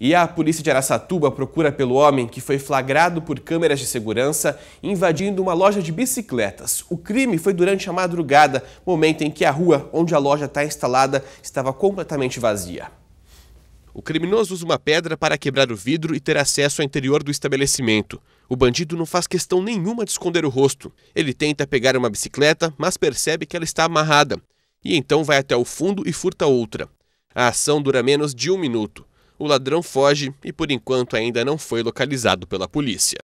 E a polícia de Araçatuba procura pelo homem que foi flagrado por câmeras de segurança invadindo uma loja de bicicletas. O crime foi durante a madrugada, momento em que a rua onde a loja está instalada estava completamente vazia. O criminoso usa uma pedra para quebrar o vidro e ter acesso ao interior do estabelecimento. O bandido não faz questão nenhuma de esconder o rosto. Ele tenta pegar uma bicicleta, mas percebe que ela está amarrada. E então vai até o fundo e furta outra. A ação dura menos de um minuto o ladrão foge e por enquanto ainda não foi localizado pela polícia.